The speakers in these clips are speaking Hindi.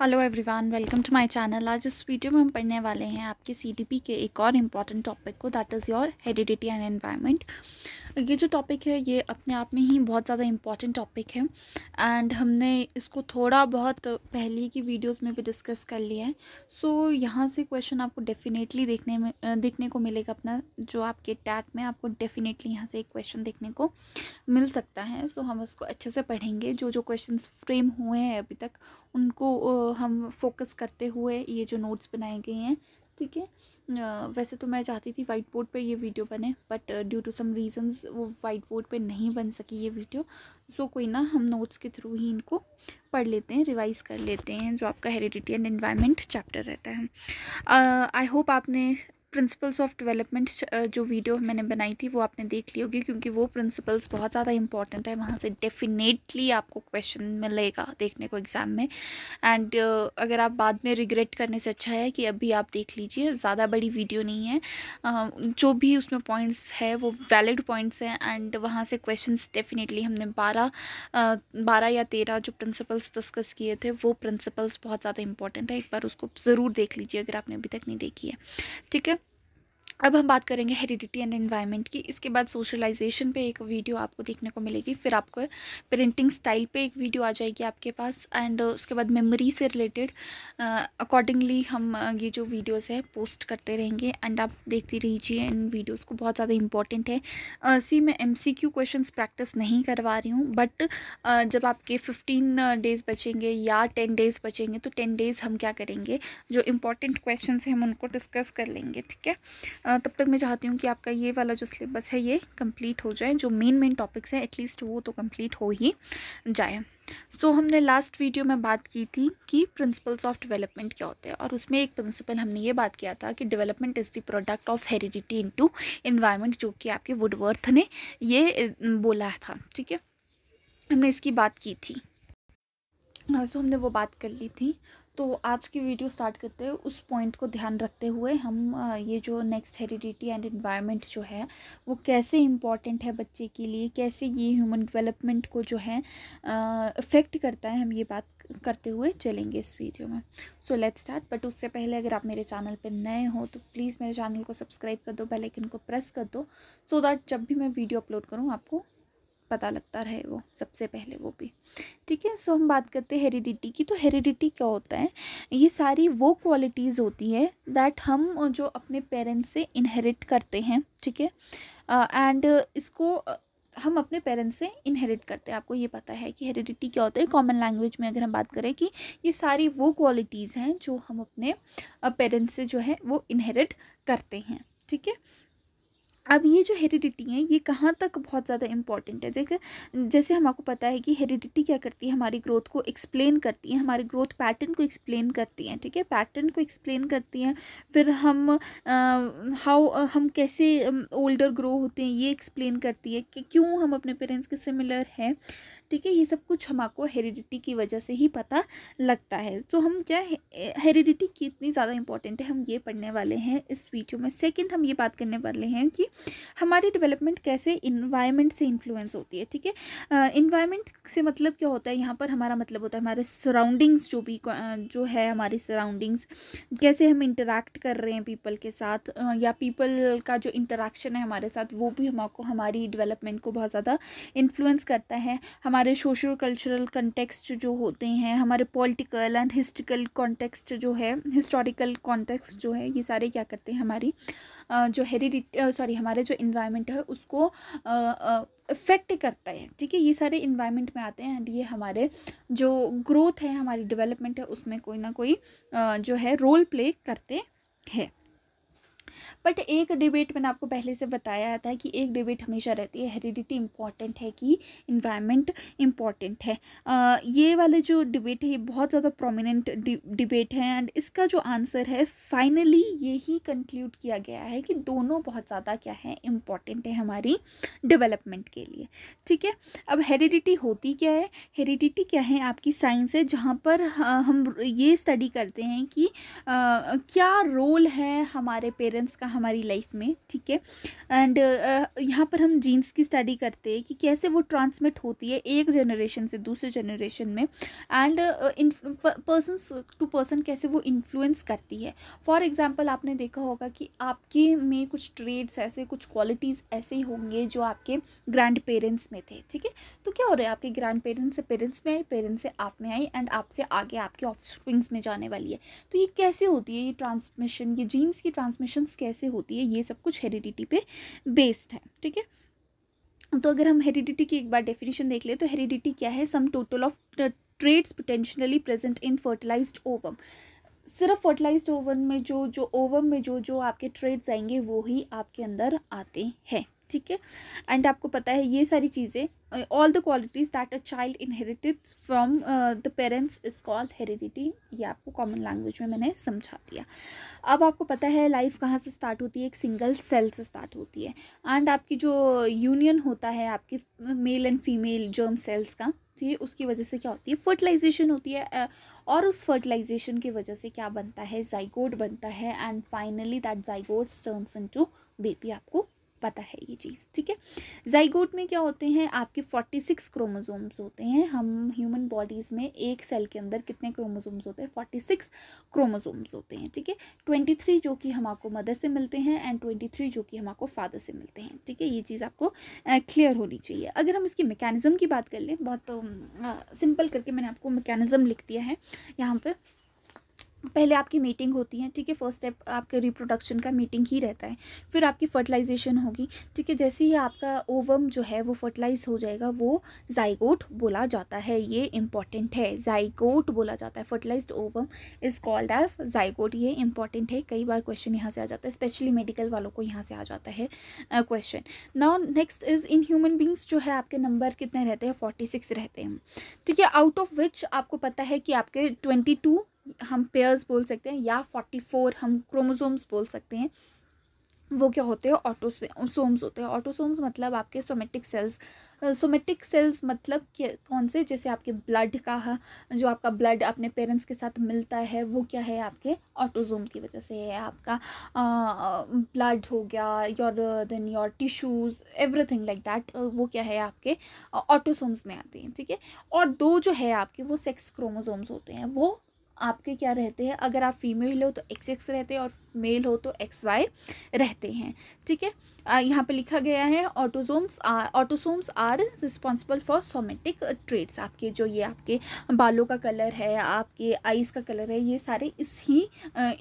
Hello everyone welcome to my channel आज इस वीडियो में हम पढ़ने वाले हैं आपके सीडीपी के एक और इम्पॉर्टेंट टॉपिक को that is your heredity and environment ये जो टॉपिक है ये अपने आप में ही बहुत ज़्यादा इम्पॉर्टेंट टॉपिक है एंड हमने इसको थोड़ा बहुत पहले की वीडियोस में भी डिस्कस कर लिया है सो so, यहाँ से क्वेश्चन आपको डेफिनेटली देखने में देखने को मिलेगा अपना जो आपके टैट में आपको डेफिनेटली यहाँ से एक क्वेश्चन देखने को मिल सकता है सो so, हम उसको अच्छे से पढ़ेंगे जो जो क्वेश्चन फ्रेम हुए हैं अभी तक उनको हम फोकस करते हुए ये जो नोट्स बनाए गए हैं ठीक है वैसे तो मैं चाहती थी वाइट बोर्ड पर ये वीडियो बने but due to some reasons वो वाइट बोर्ड पर नहीं बन सकी ये वीडियो सो so, कोई ना हम नोट्स के थ्रू ही इनको पढ़ लेते हैं रिवाइज कर लेते हैं जो आपका हेरिडिटी एंड एनवायरमेंट चैप्टर रहता है आई uh, होप आपने प्रिंसिपल्स ऑफ डेवलपमेंट जो वीडियो मैंने बनाई थी वो आपने देख ली होगी क्योंकि वो प्रिंसिपल्स बहुत ज़्यादा इंपॉर्टेंट है वहाँ से डेफिनेटली आपको क्वेश्चन मिलेगा देखने को एग्ज़ाम में एंड uh, अगर आप बाद में रिग्रेट करने से अच्छा है कि अभी आप देख लीजिए ज़्यादा बड़ी वीडियो नहीं है uh, जो भी उसमें पॉइंट्स है वो वैलिड पॉइंट्स हैं एंड वहाँ से क्वेश्चन डेफिनेटली हमने बारह uh, बारह या तेरह जो प्रिंसिपल्स डिस्कस किए थे वो प्रिंसिपल्स बहुत ज़्यादा इंपॉर्टेंट है एक बार उसको ज़रूर देख लीजिए अगर आपने अभी तक नहीं देखी है ठीक है अब हम बात करेंगे हेरिडिटी एंड एनवायरनमेंट की इसके बाद सोशलाइजेशन पे एक वीडियो आपको देखने को मिलेगी फिर आपको प्रिंटिंग स्टाइल पे एक वीडियो आ जाएगी आपके पास एंड उसके बाद मेमोरी से रिलेटेड अकॉर्डिंगली हम ये जो वीडियोस है पोस्ट करते रहेंगे एंड आप देखती रहिए इन वीडियोस को बहुत ज़्यादा इंपॉर्टेंट है uh, मैं M C Q question practice नहीं करवा रही हूँ बट uh, जब आपके फिफ्टीन डेज बचेंगे या टेन डेज बचेंगे तो टेन डेज हम क्या करेंगे जो इम्पोर्टेंट क्वेश्चन हैं हम उनको डिस्कस कर लेंगे ठीक है तब तक मैं चाहती हूँ कि आपका ये वाला जो सिलेबस है ये कंप्लीट हो जाए जो मेन मेन टॉपिक्स हैं एटलीस्ट वो तो कंप्लीट हो ही जाए सो so, हमने लास्ट वीडियो में बात की थी कि प्रिंसिपल्स ऑफ डेवलपमेंट क्या होते हैं और उसमें एक प्रिंसिपल हमने ये बात किया था कि development is the product of heredity in environment जो कि आपके वुडवर्थ ने ये बोला था ठीक है हमने इसकी बात की थी सो हमने वो बात कर ली थी तो आज की वीडियो स्टार्ट करते हुए उस पॉइंट को ध्यान रखते हुए हम ये जो नेक्स्ट हेरिडिटी एंड इन्वायरमेंट जो है वो कैसे इम्पॉर्टेंट है बच्चे के लिए कैसे ये ह्यूमन डेवलपमेंट को जो है इफ़ेक्ट करता है हम ये बात करते हुए चलेंगे इस वीडियो में सो लेट्स स्टार्ट बट उससे पहले अगर आप मेरे चैनल पर नए हो तो प्लीज़ मेरे चैनल को सब्सक्राइब कर दो बेल आइकन को प्रेस कर दो सो so दैट जब भी मैं वीडियो अपलोड करूँ आपको पता लगता रहे वो सबसे पहले वो भी ठीक है सो हम बात करते हैं हेरिडिटी की तो हेरिडिटी क्या होता है ये सारी वो क्वालिटीज़ होती है दैट हम जो अपने पेरेंट्स से इनहेरिट करते हैं ठीक है एंड इसको हम अपने पेरेंट्स से इनहेरिट करते हैं आपको ये पता है कि हेरिडिटी क्या होता है कॉमन लैंग्वेज में अगर हम बात करें कि ये सारी वो क्वालिटीज़ हैं जो हम अपने पेरेंट्स से जो है वो इनहेरिट करते हैं ठीक है अब ये जो हेरिडिटी है ये कहाँ तक बहुत ज़्यादा इंपॉर्टेंट है देखें जैसे हम आपको पता है कि हेरिडिटी क्या करती है हमारी ग्रोथ को एक्सप्लेन करती है हमारे ग्रोथ पैटर्न को एक्सप्लेन करती है ठीक है पैटर्न को एक्सप्लेन करती हैं फिर हम हाउ हम कैसे ओल्डर ग्रो होते हैं ये एक्सप्लेन करती है कि क्यों हम अपने पेरेंट्स के सिमिलर हैं ठीक है ये सब कुछ हम आपको हेरिडिटी की वजह से ही पता लगता है तो हम क्या हेरिडिटी कितनी ज़्यादा इंपॉर्टेंट है हम ये पढ़ने वाले हैं इस वीडियो में सेकेंड हम ये बात करने वाले हैं कि हमारी डेवलपमेंट कैसे इन्वायरमेंट से इन्फ्लुएंस होती है ठीक है इन्वायरमेंट से मतलब क्या होता है यहाँ पर हमारा मतलब होता है हमारे सराउंडिंग्स जो भी जो है हमारी सराउंडिंग्स कैसे हम इंटरेक्ट कर रहे हैं पीपल के साथ या पीपल का जो इंटरेक्शन है हमारे साथ वो भी हमको हमारी डेवलपमेंट को बहुत ज़्यादा इन्फ्लुएंस करता है हमारे हमारे सोशल कल्चरल कंटेक्स्ट जो होते हैं हमारे पॉलिटिकल एंड हिस्टिकल कॉन्टेक्स्ट जो है हिस्टोरिकल कॉन्टेक्स्ट जो है ये सारे क्या करते हैं हमारी जो हेरिडिटी सॉरी हमारे जो इन्वायरमेंट है उसको इफ़ेक्ट करता है ठीक है ये सारे इन्वायरमेंट में आते हैं ये हमारे जो ग्रोथ है हमारी डेवलपमेंट है उसमें कोई ना कोई जो है रोल प्ले करते हैं बट एक डिबेट मैंने आपको पहले से बताया था कि एक डिबेट हमेशा रहती है हेरिडिटी इम्पॉर्टेंट है कि इन्वायरमेंट इम्पॉर्टेंट है आ, ये वाले जो डिबेट है ये बहुत ज़्यादा प्रोमिनेंट डिबेट है एंड इसका जो आंसर है फाइनली यही कंक्लूड किया गया है कि दोनों बहुत ज़्यादा क्या है इम्पॉर्टेंट है हमारी डेवलपमेंट के लिए ठीक है अब हेरिडिटी होती क्या है हेरिडिटी क्या है आपकी साइंस है जहाँ पर हम ये स्टडी करते हैं कि आ, क्या रोल है हमारे पेरेंट्स इम्पोर्टेंस का हमारी लाइफ में ठीक है एंड यहाँ पर हम जीन्स की स्टडी करते हैं कि कैसे वो ट्रांसमिट होती है एक जनरेशन से दूसरे जनरेशन में एंड पर्सन टू पर्सन कैसे वो इन्फ्लुएंस करती है फॉर एग्ज़ाम्पल आपने देखा होगा कि आपके में कुछ ट्रेड्स ऐसे कुछ क्वालिटीज़ ऐसे होंगे जो आपके ग्रैंड पेरेंट्स में थे ठीक है तो क्या हो रहा है आपके ग्रैंड पेरेंट्स से पेरेंट्स में आई पेरेंट्स से आप में आई एंड आपसे आगे आपके ऑफ में जाने वाली है तो ये कैसे होती है ये ट्रांसमिशन ये जीन्स की ट्रांसमिशन कैसे होती है ये सब कुछ हेरिडिटी पे बेस्ड है ठीक है तो अगर हम हेरिडिटी की एक बार डेफिनेशन देख ले तो हेरिडिटी क्या है sum total of traits potentially present in fertilised ovum सिर्फ फर्टिलाइज्ड ओवन में जो जो ओवम में जो जो आपके ट्रेड्स आएंगे वो ही आपके अंदर आते हैं ठीक है एंड आपको पता है ये सारी चीज़ें all the qualities that a child inherited from the parents is called heredity ये आपको कॉमन लैंग्वेज में मैंने समझा दिया अब आपको पता है लाइफ कहाँ से स्टार्ट होती है एक सिंगल सेल से स्टार्ट होती है एंड आपकी जो यूनियन होता है आपके male and female germ cells का ठीक है उसकी वजह से क्या होती है फर्टिलाइजेशन होती है और उस फर्टिलाइजेशन की वजह से क्या बनता है जाइगोड बनता है and finally that zygote turns into baby आपको पता है ये चीज़ ठीक है जाइगोट में क्या होते हैं आपके फोर्टी सिक्स क्रोमोजोम्स होते हैं हम ह्यूमन बॉडीज़ में एक सेल के अंदर कितने क्रोमोजोम्स होते हैं फोर्टी सिक्स क्रोमोजोम्स होते हैं ठीक है ट्वेंटी थ्री जो कि हम आपको मदर से मिलते हैं एंड ट्वेंटी थ्री जो कि हम आपको फादर से मिलते हैं ठीक है ये चीज़ आपको क्लियर होनी चाहिए अगर हम इसकी मैकेनिज़्म की बात कर लें बहुत सिंपल करके मैंने आपको मैकेनिज़्म लिख दिया है यहाँ पर पहले आपकी मीटिंग होती है ठीक है फर्स्ट स्टेप आपके रिप्रोडक्शन का मीटिंग ही रहता है फिर आपकी फर्टिलाइजेशन होगी ठीक है जैसे ही आपका ओवम जो है वो फर्टिलाइज हो जाएगा वो जाइगोट बोला जाता है ये इंपॉर्टेंट है जाइगोट बोला जाता है fertilised ovum is called as zygote ये इंपॉर्टेंट है कई बार क्वेश्चन यहाँ से आ जाता है स्पेशली मेडिकल वालों को यहाँ से आ जाता है question now next is in human beings जो है आपके नंबर कितने रहते हैं फोर्टी सिक्स रहते हैं ठीक है आउट ऑफ विच आपको पता है कि आपके ट्वेंटी टू हम पेयर्स बोल सकते हैं या फोर्टी फोर हम क्रोमोजोम्स बोल सकते हैं वो क्या होते हैं ऑटोसोम्स होते हैं ऑटोसोम्स मतलब आपके सोमेटिक सेल्स सोमेटिक सेल्स मतलब कौन से जैसे आपके ब्लड का जो आपका ब्लड अपने पेरेंट्स के साथ मिलता है वो क्या है आपके ऑटोजोम की वजह से है आपका ब्लड हो गया your then your tissues everything like that वो क्या है आपके ऑटोसोम्स में आते हैं ठीक है और दो जो है आपके वो सेक्स क्रोमोजोम्स होते हैं वो आपके क्या रहते हैं अगर आप फीमेल हो तो एक्स एक्स रहते हैं और मेल हो तो एक्स वाई रहते हैं ठीक है यहाँ पे लिखा गया है autosomes autosomes are responsible for somatic traits आपके जो ये आपके बालों का कलर है आपके आइज़ का कलर है ये सारे इस ही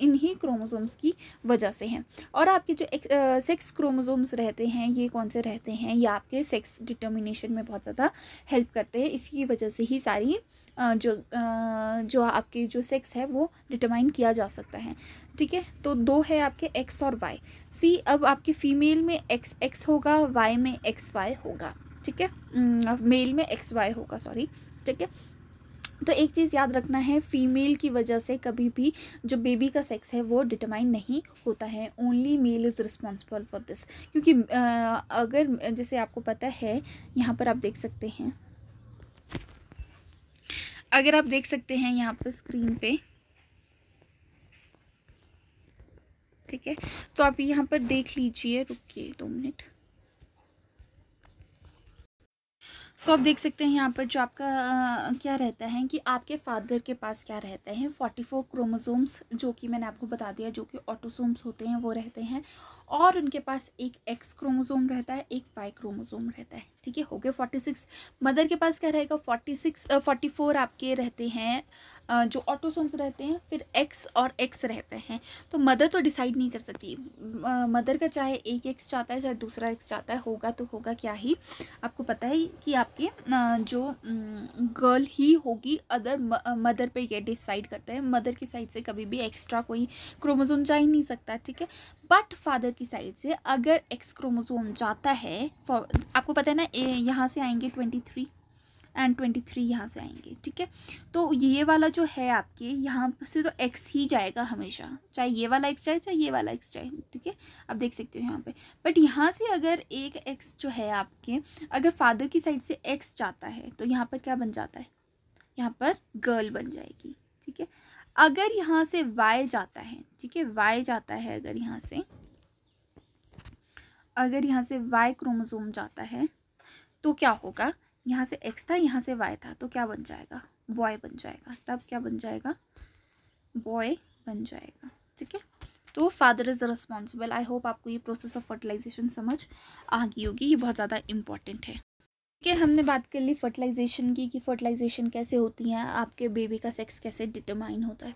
इन्हीं क्रोमोजोम्स की वजह से हैं और आपके जो एक, आ, सेक्स क्रोमोजोम्स रहते हैं ये कौन से रहते हैं ये आपके सेक्स डिटर्मिनेशन में बहुत ज़्यादा हेल्प करते हैं इसकी वजह से ही सारी जो जो आपकी जो सेक्स है वो डिटरमाइन किया जा सकता है ठीक है तो दो है आपके एक्स और वाई सी अब आपके फीमेल में एक्स एक्स होगा वाई में एक्स वाई होगा ठीक है मेल में एक्स वाई होगा सॉरी ठीक है तो एक चीज़ याद रखना है फीमेल की वजह से कभी भी जो बेबी का सेक्स है वो डिटरमाइन नहीं होता है only male is responsible for this क्योंकि अगर जैसे आपको पता है यहाँ पर आप देख सकते हैं अगर आप देख सकते हैं यहाँ पर स्क्रीन पे ठीक है तो आप यहाँ पर देख लीजिए रुकिए दो मिनट सो आप देख सकते हैं यहाँ पर जो आपका आ, क्या रहता है कि आपके फादर के पास क्या रहते हैं फोर्टी फोर क्रोमोजोम्स जो कि मैंने आपको बता दिया जो कि ऑटोसोम्स होते हैं वो रहते हैं और उनके पास एक एक्स क्रोमोजोम रहता है एक वाई क्रोमोजोम रहता है ठीक है हो गया फोर्टी सिक्स मदर के पास क्या रहेगा फोर्टी सिक्स फोर्टी फोर आपके रहते हैं जो ऑटोसोम्स रहते हैं फिर एक्स और एक्स रहते हैं तो मदर तो डिसाइड नहीं कर सकती मदर का चाहे एक एक्स चाहता है चाहे दूसरा एक्स चाहता है होगा तो होगा क्या ही आपको पता है कि आपके जो गर्ल ही होगी अदर मदर पे ये डिसाइड करते हैं मदर की साइड से कभी भी एक्स्ट्रा कोई क्रोमोजोम जा ही नहीं सकता ठीक है बट फादर की साइड से अगर एक्स क्रोमोजोम जाता है आपको पता है ना यहाँ से आएंगे twenty three and twenty three यहाँ से आएंगे ठीक है तो ये वाला जो है आपके यहाँ से तो एक्स ही जाएगा हमेशा चाहे ये वाला एक्स जाए चाहे ये वाला एक्स जाए ठीक है आप देख सकते हो यहाँ पे बट यहाँ से अगर एक एक्स जो है आपके अगर फादर की साइड से एक्स जाता है तो यहाँ पर क्या बन जाता है यहाँ पर गर्ल बन जाएगी ठीक है अगर यहाँ से वाई जाता है ठीक है वाई जाता है अगर यहाँ से अगर यहाँ से वाई क्रोमोसोम जाता है तो क्या होगा यहाँ से एक्स था यहाँ से वाई था तो क्या बन जाएगा बॉय बन जाएगा तब क्या बन जाएगा बॉय बन जाएगा ठीक है तो father is responsible I hope आपको ये प्रोसेस ऑफ फर्टिलाइजेशन समझ आ गई होगी ये बहुत ज़्यादा इंपॉर्टेंट है कि हमने बात कर ली फर्टिलाइजेशन की कि फर्टिलाइजेशन कैसे होती है आपके बेबी का सेक्स कैसे डिटरमाइन होता है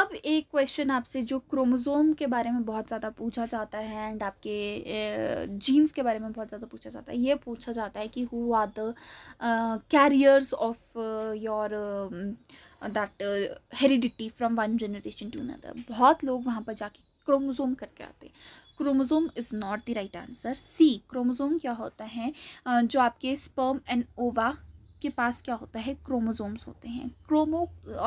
अब एक क्वेश्चन आपसे जो क्रोमोज़ोम के बारे में बहुत ज़्यादा पूछा जाता है एंड आपके जीन्स के बारे में बहुत ज़्यादा पूछा जाता है ये पूछा जाता है कि who are the carriers of your that heredity from one generation to another बहुत लोग वहाँ पर जाके क्रोमोजोम करके आते हैं chromosome is not the right answer see chromosome क्या होता है जो आपके स्पर्म एंड ओवा के पास क्या होता है क्रोमोजोम्स होते हैं क्रोमो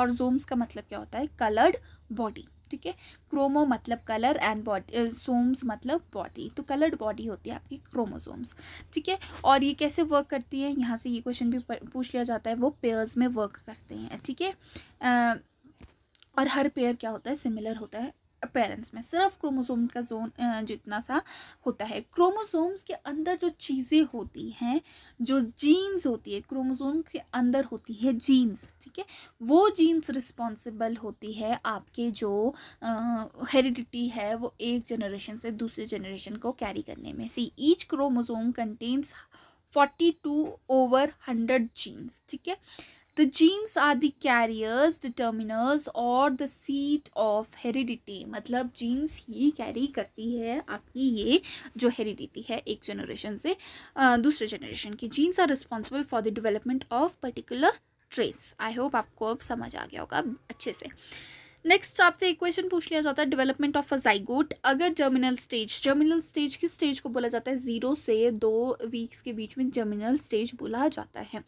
और जोम्स का मतलब क्या होता है कलर्ड बॉडी ठीक है क्रोमो मतलब कलर एंड बॉडी सोम्स मतलब बॉडी तो कलर्ड बॉडी होती है आपकी क्रोमोसोम्स ठीक है और ये कैसे वर्क करती है यहाँ से ये क्वेश्चन भी पूछ लिया जाता है वो पेयर्स में वर्क करते हैं ठीक है और हर पेयर क्या होता है सिमिलर होता है पेरेंट्स में सिर्फ क्रोमोसोम का जोन जितना सा होता है क्रोमोसोम्स के अंदर जो चीज़ें होती हैं जो जीन्स होती है क्रोमोसोम के अंदर होती है जीन्स ठीक है वो जीन्स रिस्पॉन्सिबल होती है आपके जो हेरिडिटी है वो एक जनरेशन से दूसरे जनरेशन को कैरी करने में से each chromosome contains forty two over hundred genes ठीक है The genes are the carriers, determiners or the seat of heredity. मतलब genes ही carry करती है आपकी ये जो heredity है एक generation से दूसरे generation की Genes are responsible for the development of particular traits. I hope आपको अब समझ आ गया होगा अच्छे से नेक्स्ट आपसे एक क्वेश्चन पूछ लिया जाता है डेवलपमेंट ऑफ अ जाइगोट अगर जर्मिनल स्टेज जर्मिनल स्टेज किस स्टेज को बोला जाता है जीरो से दो वीक्स के बीच में जर्मिनल स्टेज बोला जाता है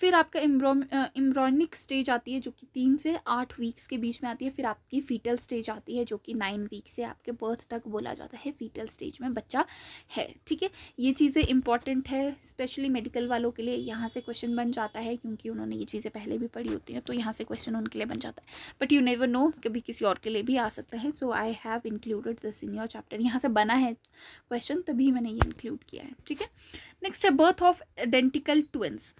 फिर आपका इम्ब्रॉनिक स्टेज आती है जो कि तीन से आठ वीक्स के बीच में आती है फिर आपकी फीटल स्टेज आती है जो कि नाइन वीक से आपके बर्थ तक बोला जाता है फीटल स्टेज में बच्चा है ठीक है ये चीज़ें इंपॉर्टेंट है स्पेशली मेडिकल वालों के लिए यहाँ से क्वेश्चन बन जाता है क्योंकि उन्होंने ये चीज़ें पहले भी पढ़ी होती हैं तो यहाँ से क्वेश्चन उनके लिए बन जाता है बट यू नेवर नो कभी किसी और के लिए भी आ सकता है so I have included this in your chapter यहाँ से बना है क्वेश्चन तभी मैंने ये इंक्लूड किया है ठीक है नेक्स्ट है birth of identical twins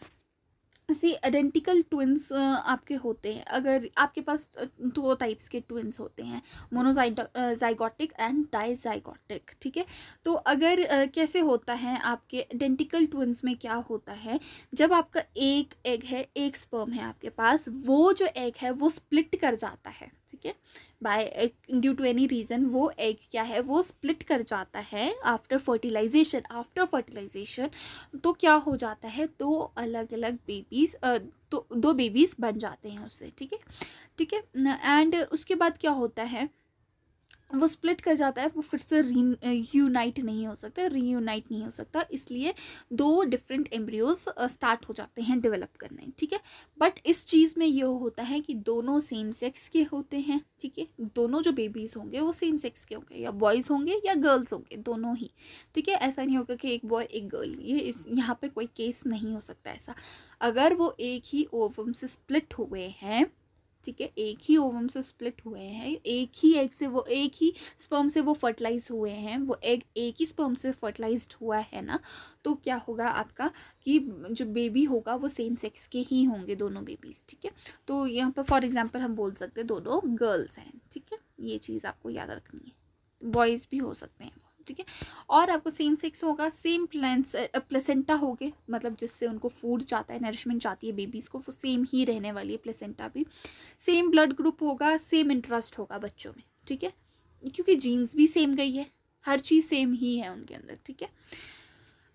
see identical twins आपके होते हैं अगर आपके पास दो टाइप्स के ट्विंस होते हैं मोनोजाइगोटिक एंड डाइजाइगोटिक ठीक है तो अगर कैसे होता है आपके आइडेंटिकल ट्विंस में क्या होता है जब आपका एक एग है एक स्पर्म है आपके पास वो जो एग है वो स्प्लिट कर जाता है ठीक है by due to any reason वो एग क्या है वो स्प्लिट कर जाता है आफ्टर फर्टिलाइजेशन आफ्टर फर्टिलाइजेशन तो क्या हो जाता है दो अलग अलग बेबीज़ तो दो बेबीज़ बन जाते हैं उससे ठीक है ठीक है एंड उसके बाद क्या होता है वो स्प्लिट कर जाता है वो फिर से री यूनाइट नहीं हो सकता रीयूनाइट नहीं हो सकता इसलिए दो डिफरेंट एम्ब्रियोज स्टार्ट हो जाते हैं डेवलप करने ठीक है बट इस चीज़ में ये होता है कि दोनों सेम सेक्स के होते हैं ठीक है दोनों जो बेबीज़ होंगे वो सेम सेक्स के होंगे या बॉयज़ होंगे या गर्ल्स होंगे दोनों ही ठीक है ऐसा नहीं होगा कि एक बॉय एक गर्ल ये इस यहाँ पर कोई केस नहीं हो सकता ऐसा अगर वो एक ही ओवम से स्प्लिट हुए हैं ठीक है एक ही ओवम से स्प्लिट हुए हैं एक ही एग से वो एक ही स्पर्म से वो फर्टिलाइज हुए हैं वो एग एक ही स्पर्म से फर्टिलाइज हुआ है ना तो क्या होगा आपका कि जो बेबी होगा वो सेम सेक्स के ही होंगे दोनों बेबीज़ ठीक है तो यहाँ पर फॉर एग्जाम्पल हम बोल सकते हैं दोनों गर्ल्स हैं ठीक है ये चीज़ आपको याद रखनी है बॉयज़ भी हो सकते हैं ठीक है और आपको सेम सेक्स होगा सेम प्लेंस प्लेसेंटा होगे मतलब जिससे उनको फूड जाता है नरिशमेंट जाती है बेबीज़ को वो सेम ही रहने वाली है प्लेसेंटा भी सेम ब्लड ग्रुप होगा सेम इंटरेस्ट होगा बच्चों में ठीक है क्योंकि जीन्स भी सेम गई है हर चीज़ सेम ही है उनके अंदर ठीक है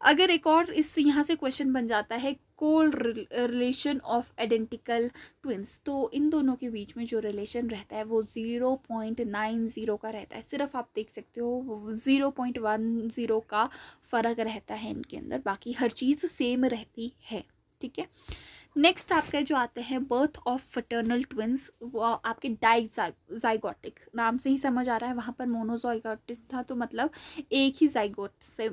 अगर एक और इस यहाँ से क्वेश्चन बन जाता है correlation of identical twins तो इन दोनों के बीच में जो रिलेशन रहता है वो ज़ीरो पॉइंट नाइन ज़ीरो का रहता है सिर्फ आप देख सकते हो ज़ीरो पॉइंट वन ज़ीरो का फ़र्क रहता है इनके अंदर बाकी हर चीज़ सेम रहती है ठीक है नेक्स्ट आपके जो आते हैं बर्थ ऑफ फटर्नल ट्विंस वो आपके डाइजाइगोटिक नाम से ही समझ आ रहा है वहाँ पर मोनोजाइगोटिक था तो मतलब एक ही जाइगोट से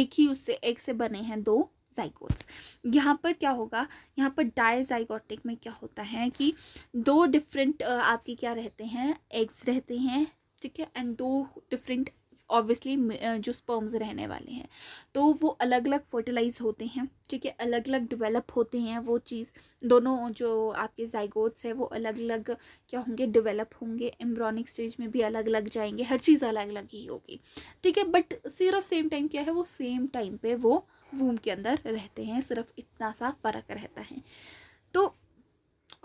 एक ही उससे एक से बने हैं दो जाइगोट्स यहाँ पर क्या होगा यहाँ पर डाइजाइगोटिक में क्या होता है कि दो डिफरेंट आपके क्या रहते हैं एग्स रहते हैं ठीक है एंड दो डिफरेंट ऑब्वियसली जो स्पर्म्स रहने वाले हैं तो वो अलग अलग फर्टिलाइज होते हैं ठीक है अलग अलग डेवलप होते हैं वो चीज़ दोनों जो आपके जाइगोट्स हैं वो अलग अलग क्या होंगे डेवलप होंगे एम्ब्रॉनिक स्टेज में भी अलग अलग जाएंगे हर चीज़ अलग अलग ही होगी ठीक है बट सिर्फ सेम टाइम क्या है वो सेम टाइम पे वो वूम के अंदर रहते हैं सिर्फ इतना सा फ़र्क रहता है तो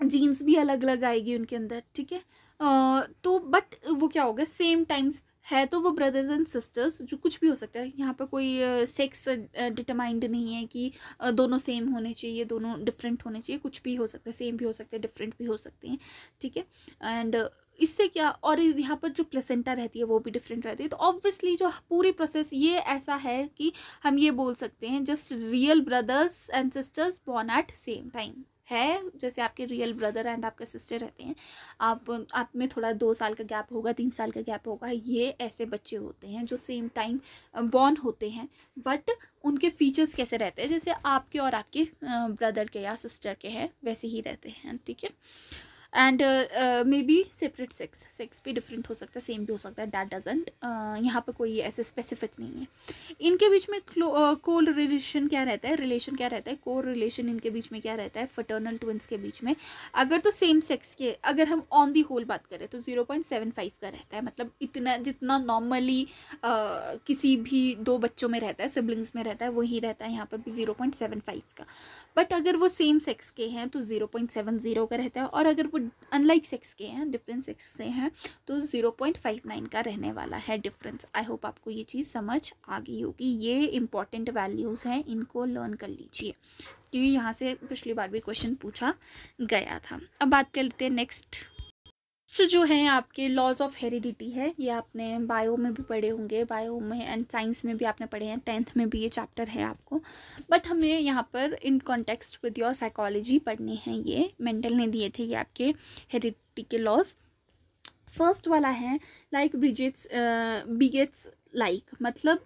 जीन्स भी अलग अलग आएगी उनके अंदर ठीक है तो बट वो क्या होगा सेम टाइम्स है तो वो ब्रदर्स एंड सिस्टर्स जो कुछ भी हो सकता है यहाँ पर कोई सेक्स डिटरमाइंड नहीं है कि दोनों सेम होने चाहिए दोनों डिफरेंट होने चाहिए कुछ भी हो सकता है सेम भी हो सकता है डिफरेंट भी हो सकते हैं ठीक है एंड इससे क्या और यहाँ पर जो प्लेसेंटा रहती है वो भी डिफरेंट रहती है तो ऑब्वियसली जो पूरी प्रोसेस ये ऐसा है कि हम ये बोल सकते हैं just real brothers and sisters born at same time है जैसे आपके रियल ब्रदर एंड आपके सिस्टर रहते हैं आप आप में थोड़ा दो साल का गैप होगा तीन साल का गैप होगा ये ऐसे बच्चे होते हैं जो सेम टाइम बॉर्न होते हैं बट उनके फीचर्स कैसे रहते हैं जैसे आपके और आपके ब्रदर के या सिस्टर के हैं वैसे ही रहते हैं ठीक है and may be separate sex sex भी डिफरेंट हो सकता है सेम भी हो सकता है दैट डजेंट uh, यहाँ पर कोई ऐसे स्पेसिफिक नहीं है इनके बीच में कोल uh, रिलेशन क्या रहता है रिलेशन क्या रहता है कोर रिलेशन इनके बीच में क्या रहता है फटर्नल ट्विंस के बीच में अगर तो सेम सेक्स के अगर हम ऑन दी होल बात करें तो ज़ीरो पॉइंट सेवन फाइव का रहता है मतलब इतना जितना नॉर्मली uh, किसी भी दो बच्चों में रहता है सिबलिंग्स में रहता है वही रहता है यहाँ पर भी ज़ीरो पॉइंट सेवन फाइव का बट अगर वो सेम सेक्स के हैं तो ज़ीरो पॉइंट सेवन ज़ीरो का रहता है और अगर वो अनलाइक सेक्स के हैं डिफरेंट सेक्स से हैं तो ज़ीरो पॉइंट फाइव नाइन का रहने वाला है डिफरेंस आई होप आपको ये चीज़ समझ आ गई होगी ये इंपॉर्टेंट वैल्यूज़ हैं इनको लर्न कर लीजिए क्योंकि यहाँ से पिछली बार भी क्वेश्चन पूछा गया था अब बात कर लेते हैं नेक्स्ट नेक्स्ट जो है आपके लॉज ऑफ हेरिडिटी है ये आपने बायो में भी पढ़े होंगे बायो में एंड साइंस में भी आपने पढ़े हैं टेंथ में भी ये चैप्टर है आपको बट हमें यहाँ पर in context with your psychology पढ़ने हैं ये मेंटल ने दिए थे ये आपके हेरिडिटी के लॉज फर्स्ट वाला है like begets begets like like, मतलब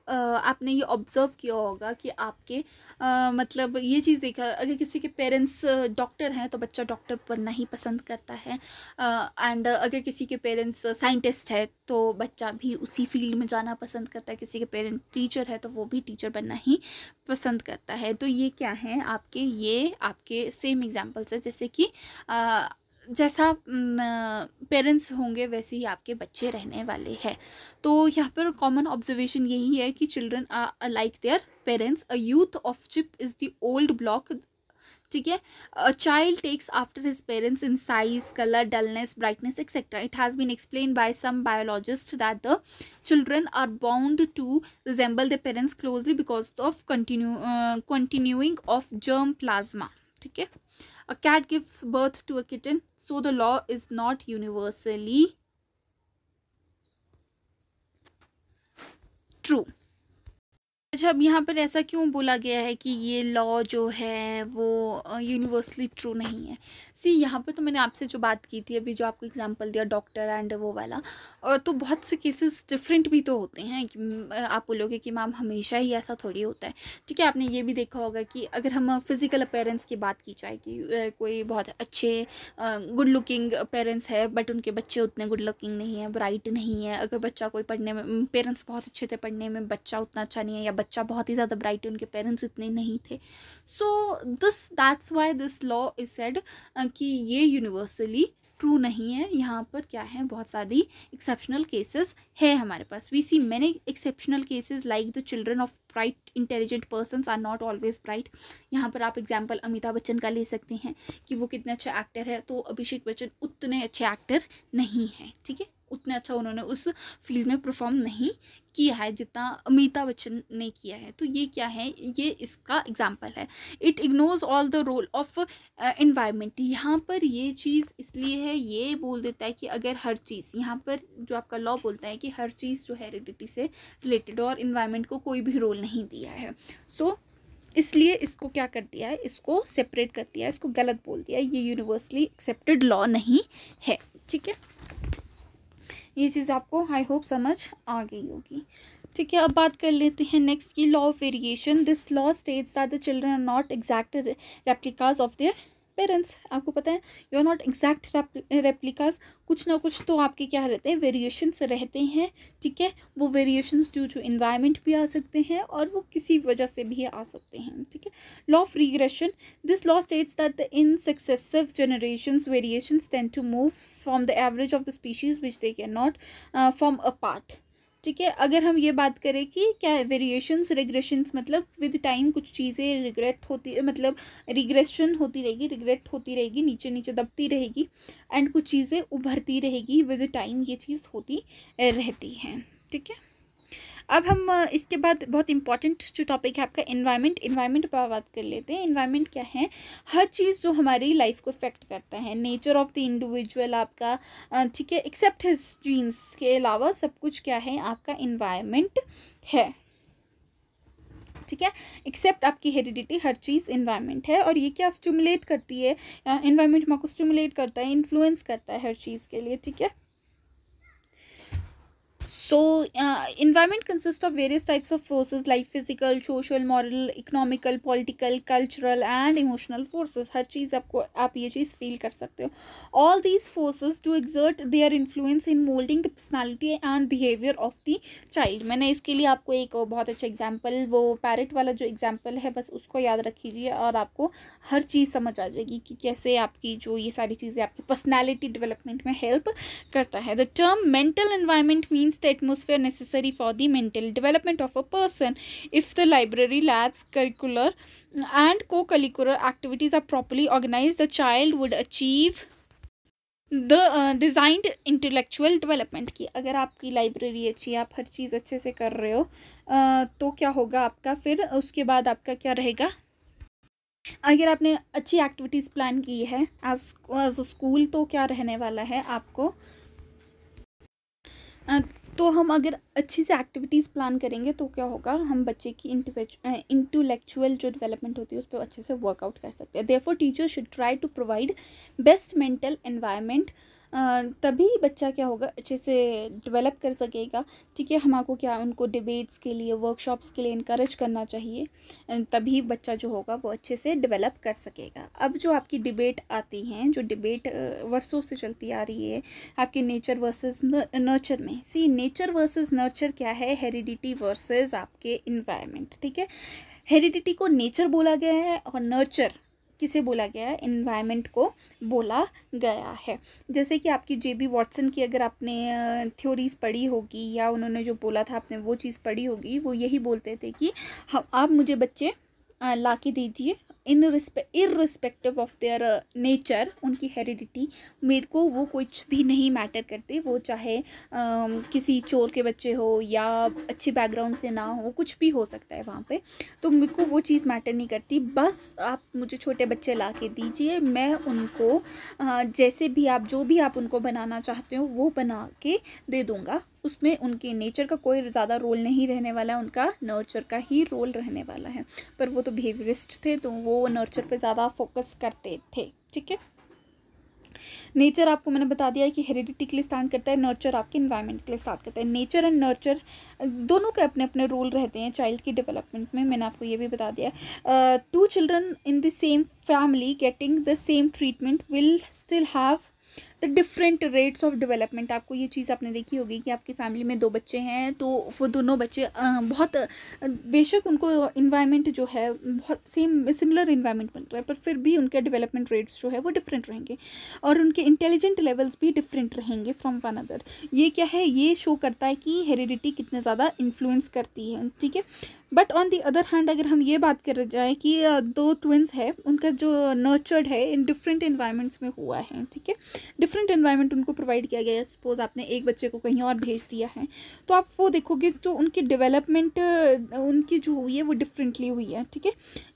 आपने ये ऑब्ज़र्व किया होगा कि आपके आ, मतलब ये चीज़ देखा अगर किसी के पेरेंट्स डॉक्टर हैं तो बच्चा डॉक्टर बनना ही पसंद करता है एंड अगर किसी के पेरेंट्स साइंटिस्ट है तो बच्चा भी उसी फील्ड में जाना पसंद करता है किसी के पेरेंट टीचर है तो वो भी टीचर बनना ही पसंद करता है तो ये क्या है आपके ये आपके सेम एग्जाम्पल्स है जैसे कि आ, जैसा पेरेंट्स होंगे वैसे ही आपके बच्चे रहने वाले हैं तो यहाँ पर कॉमन ऑब्जर्वेशन यही है कि children are like their parents a youth of chip is the old block ठीक है a child takes after his parents in size colour dullness brightness etcetera it has been explain by some biologist that the children are bound to resemble the parents closely because of continue continuing of germ plasma ठीक है a cat gives birth to a kitten so the law is not universally true अच्छा अब यहाँ पर ऐसा क्यों बोला गया है कि ये लॉ जो है वो यूनिवर्सली uh, ट्रू नहीं है सी यहाँ पे तो मैंने आपसे जो बात की थी अभी जो आपको एग्जांपल दिया डॉक्टर एंड वो वाला तो बहुत से केसेस डिफरेंट भी तो होते हैं कि आप बोलोगे कि मैम हमेशा ही ऐसा थोड़ी होता है ठीक है आपने ये भी देखा होगा कि अगर हम फिज़िकल अपेरेंस की बात की जाए कि कोई बहुत अच्छे गुड लुकिंग पेरेंट्स है बट उनके बच्चे उतने गुड लुकिंग नहीं है ब्राइट नहीं है अगर बच्चा कोई पढ़ने में पेरेंट्स बहुत अच्छे थे पढ़ने में बच्चा उतना अच्छा नहीं है या बच्चा बहुत ही ज़्यादा ब्राइट है उनके पेरेंट्स इतने नहीं थे so this that's why this law is said कि ये यूनिवर्सली ट्रू नहीं है यहाँ पर क्या है बहुत सारी एक्सेप्शनल केसेस है हमारे पास we see many exceptional cases like the children of bright intelligent person are not always bright यहाँ पर आप एग्जाम्पल अमिताभ बच्चन का ले सकते हैं कि वो कितने अच्छे एक्टर है तो अभिषेक बच्चन उतने अच्छे एक्टर नहीं हैं ठीक है उतना अच्छा उन्होंने उस फील्ड में परफॉर्म नहीं किया है जितना अमिताभ बच्चन ने किया है तो ये क्या है ये इसका एग्जाम्पल है it ignores all the role of environment यहाँ पर ये चीज़ इसलिए है ये बोल देता है कि अगर हर चीज़ यहाँ पर जो आपका लॉ बोलता है कि हर चीज़ जो हेरिडिटी से रिलेटेड और इन्वायरमेंट को कोई भी रोल नहीं दिया है सो so, इसलिए इसको क्या कर दिया है इसको सेपरेट कर दिया है इसको गलत बोल दिया है ये यूनिवर्सली एक्सेप्टेड लॉ नहीं है ठीक है ये चीज़ आपको आई होप समझ आ गई होगी ठीक है अब बात कर लेते हैं नेक्स्ट की law of variation this law states that the children are not exact replicas of their parents आपको पता है you are not exact replicas कुछ ना कुछ तो आपके क्या रहते हैं वेरिएशंस रहते हैं ठीक है वो वेरिएशंस ड्यू टू इन्वायरमेंट भी आ सकते हैं और वो किसी वजह से भी आ सकते हैं ठीक है law of regression this law states that the in successive generation variation tend to move from the average of the species which they can not from a part ठीक है अगर हम ये बात करें कि क्या वेरिएशंस रिग्रेशंस मतलब विद टाइम कुछ चीज़ें रिग्रेट होती मतलब रिग्रेशन होती रहेगी रिग्रेट होती रहेगी नीचे नीचे दबती रहेगी एंड कुछ चीज़ें उभरती रहेगी विद टाइम ये चीज़ होती रहती हैं ठीक है अब हम इसके बाद बहुत इंपॉर्टेंट जो टॉपिक है आपका इन्वायरमेंट इन्वायरमेंट पर बात कर लेते हैं इन्वायरमेंट क्या है हर चीज़ जो हमारी लाइफ को इफेक्ट करता है नेचर ऑफ द इंडिविजुअल आपका ठीक है एक्सेप्ट हिज जीन्स के अलावा सब कुछ क्या है आपका इन्वायरमेंट है ठीक है एक्सेप्ट आपकी हेरिडिटी हर चीज़ इन्वायरमेंट है और ये क्या स्टिमुलेट करती है इन्वायरमेंट हमारे को स्टिमुलेट करता है इन्फ्लुएंस करता है हर चीज़ के लिए ठीक है so uh, environment consists of various types of forces like physical social moral economical political cultural and emotional forces हर चीज़ आपको आप ये चीज़ feel कर सकते हो all these forces to exert their influence in molding the personality and behavior of the child मैंने इसके लिए आपको एक बहुत अच्छा example वो parrot वाला जो example है बस उसको याद रखीजिए और आपको हर चीज़ समझ आ जाएगी कि कैसे आपकी जो ये सारी चीज़ें आपकी personality development में help करता है the term mental environment means that atmosphere necessary for the mental development of a person if the library labs curricular and co-curricular activities are properly organized the child would achieve the designed intellectual development की अगर आपकी लाइब्रेरी अच्छी है आप हर चीज़ अच्छे से कर रहे हो uh, तो क्या होगा आपका फिर उसके बाद आपका क्या रहेगा अगर आपने अच्छी एक्टिविटीज़ प्लान की है एज एज अ स्कूल तो क्या रहने वाला है आपको तो हम अगर अच्छी से एक्टिविटीज़ प्लान करेंगे तो क्या होगा हम बच्चे की इंटेलेक्चुअल जो डेवलपमेंट होती है उस पर अच्छे से वर्कआउट कर सकते हैं therefore teacher should try to provide best mental environment तभी बच्चा क्या होगा अच्छे से डेवलप कर सकेगा ठीक है हम आपको क्या उनको डिबेट्स के लिए वर्कशॉप्स के लिए इनक्रेज करना चाहिए तभी बच्चा जो होगा वो अच्छे से डेवलप कर सकेगा अब जो आपकी डिबेट आती हैं जो डिबेट वर्षों से चलती आ रही है आपके नेचर वर्सेस नर्चर में सी नेचर वर्सेस नर्चर क्या है हेरिडिटी वर्सेज़ आपके इन्वायरमेंट ठीक है हेरिडिटी को नेचर बोला गया है और नर्चर किसे बोला गया है इन्वायरमेंट को बोला गया है जैसे कि आपकी जे बी वॉटसन की अगर आपने थ्योरीज़ पढ़ी होगी या उन्होंने जो बोला था आपने वो चीज़ पढ़ी होगी वो यही बोलते थे कि हम आप मुझे बच्चे ला के दीजिए in irrespective of their nature उनकी हेरिडिटी मेरे को वो कुछ भी नहीं मैटर करते वो चाहे आ, किसी चोर के बच्चे हो या अच्छे बैकग्राउंड से ना हो कुछ भी हो सकता है वहाँ पे तो मेरे को वो चीज़ मैटर नहीं करती बस आप मुझे छोटे बच्चे ला के दीजिए मैं उनको आ, जैसे भी आप जो भी आप उनको बनाना चाहते हो वो बना के दे दूँगा उसमें उनके नेचर का कोई ज़्यादा रोल नहीं रहने वाला है उनका नर्चर का ही रोल रहने वाला है पर वो तो बिहेवियरिस्ट थे तो वो वो नर्चर पे ज़्यादा फोकस करते थे ठीक है नेचर आपको मैंने बता दिया है कि हेरिडिटी के लिए स्टार्ट करता है नर्चर आपके इन्वायरमेंट के लिए स्टार्ट करता है नेचर एंड नर्चर दोनों के अपने अपने रोल रहते हैं चाइल्ड की डेवलपमेंट में मैंने आपको ये भी बता दिया two children in the same family getting the same treatment will still have the different rates of development आपको ये चीज़ आपने देखी होगी कि आपकी फैमिली में दो बच्चे हैं तो वो दोनों बच्चे बहुत बेशक उनको इन्वायरमेंट जो है बहुत सेम सिमिलर इन्वायरमेंट मिल रहा है पर फिर भी उनके डेवलपमेंट रेट्स जो है वो डिफरेंट रहेंगे और उनके इंटेलिजेंट लेवल्स भी डिफरेंट रहेंगे फ्रॉम वन अदर ये क्या है ये शो करता है कि हेरिडिटी कितने ज़्यादा इन्फ्लुएंस करती है ठीक है but on the other hand अगर हम ये बात कर जाए कि दो ट्विंस है उनका जो नर्चर्ड है इन डिफरेंट इन्वायरमेंट्स में हुआ है ठीक है डिफरेंट इन्वायरमेंट उनको प्रोवाइड किया गया है सपोज आपने एक बच्चे को कहीं और भेज दिया है तो आप वो देखोगे जो उनकी डेवलपमेंट उनकी जो हुई है वो डिफरेंटली हुई है ठीक है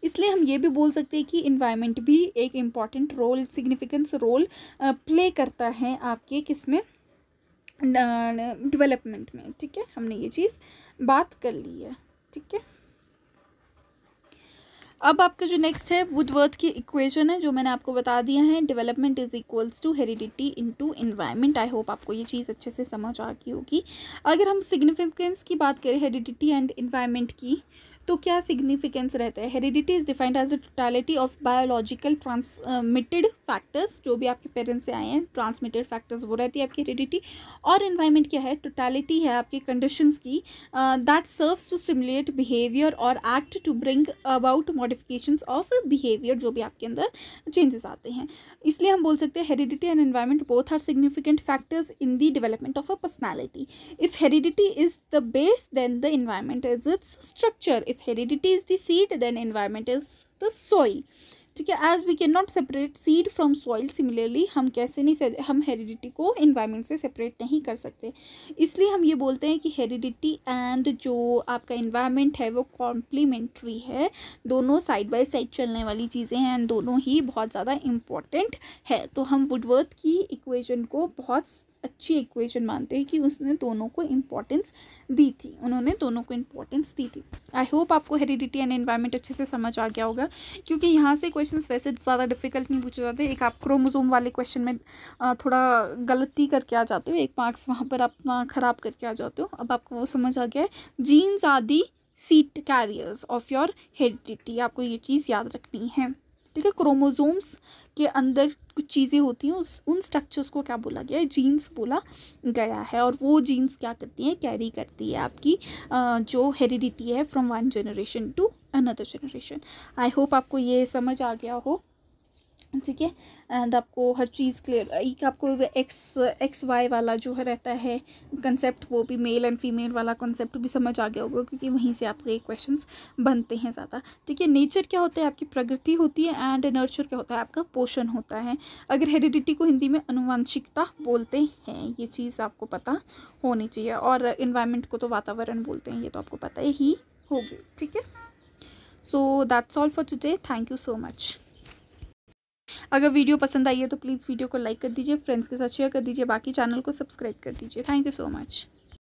इसलिए हम ये भी बोल सकते हैं कि इन्वायरमेंट भी एक important role significance role play करता है आपके किस में डेवलपमेंट में ठीक है हमने ये चीज़ बात कर ली है ठीक है अब आपका जो नेक्स्ट है वुडवर्थ की इक्वेशन है जो मैंने आपको बता दिया है development is equals to heredity into environment I hope आपको ये चीज़ अच्छे से समझ आ गई होगी अगर हम सिग्निफिकेंस की बात करें हेरिडिटी एंड इन्वायरमेंट की तो क्या सिग्निफिकेंस रहता है heredity is defined as a totality of biological transmitted factors जो भी आपके पेरेंट्स से आए हैं ट्रांसमिटेड फैक्टर्स वो रहती है आपकी हेरिडिटी और इन्वायरमेंट क्या है टोटालिटी है आपके कंडीशंस की that serves to simulate behaviour और act to bring about modification of behaviour जो भी आपके अंदर चेंजेस आते हैं इसलिए हम बोल सकते हैं heredity and environment both are significant factors in the development of a personality if heredity is the base then the environment is its structure if if heredity is the seed then environment is the soil ठीक है as we can not separate seed from soil similarly हम कैसे नहीं हम हेरिडिटी को इन्वायरमेंट से सेपरेट नहीं कर सकते इसलिए हम ये बोलते हैं कि हेरिडिटी एंड जो आपका इन्वायरमेंट है वो कॉम्प्लीमेंट्री है दोनों साइड बाय साइड चलने वाली चीज़ें हैं एंड दोनों ही बहुत ज़्यादा इम्पॉर्टेंट है तो हम वुडवर्थ की इक्वेजन को बहुत अच्छी इक्वेशन मानते हैं कि उसने दोनों को इम्पोर्टेंस दी थी उन्होंने दोनों को इम्पोर्टेंस दी थी आई होप आपको हेरिडिटी एंड एनवायरमेंट अच्छे से समझ आ गया होगा क्योंकि यहाँ से क्वेश्चन वैसे ज़्यादा डिफिकल्ट नहीं पूछे जाते एक आप क्रोमोजोम वाले क्वेश्चन में थोड़ा गलती करके आ जाते हो एक मार्क्स वहाँ पर अपना ख़राब करके आ जाते हो अब आपको वो समझ आ गया है जीन्स आदि seat carriers of your heredity आपको ये चीज़ याद रखनी है ठीक है क्रोमोजोम्स के अंदर कुछ चीज़ें होती हैं उस उन स्ट्रक्चर्स को क्या बोला गया है जीन्स बोला गया है और वो जीन्स क्या करती हैं कैरी करती है आपकी जो हेरिडिटी है from one generation to another generation I hope आपको ये समझ आ गया हो ठीक है एंड आपको हर चीज़ क्लियर एक आपको एक्स एक्स वाई वाला जो है रहता है कंसेप्ट वो भी मेल एंड फीमेल वाला कंसेप्ट भी समझ आ गया होगा क्योंकि वहीं से आपके क्वेश्चन बनते हैं ज़्यादा ठीक है नेचर क्या होता है आपकी प्रगति होती है एंड नर्चर क्या होता है आपका पोषण होता है अगर हेरिडिटी को हिंदी में अनुवांशिकता बोलते हैं ये चीज़ आपको पता होनी चाहिए और इन्वायरमेंट को तो वातावरण बोलते हैं ये तो आपको पता ही होगी ठीक है so that's all for today thank you so much अगर वीडियो पसंद आई है तो प्लीज़ वीडियो को लाइक कर दीजिए फ्रेंड्स के साथ शेयर कर दीजिए बाकी चैनल को सब्सक्राइब कर दीजिए थैंक यू सो मच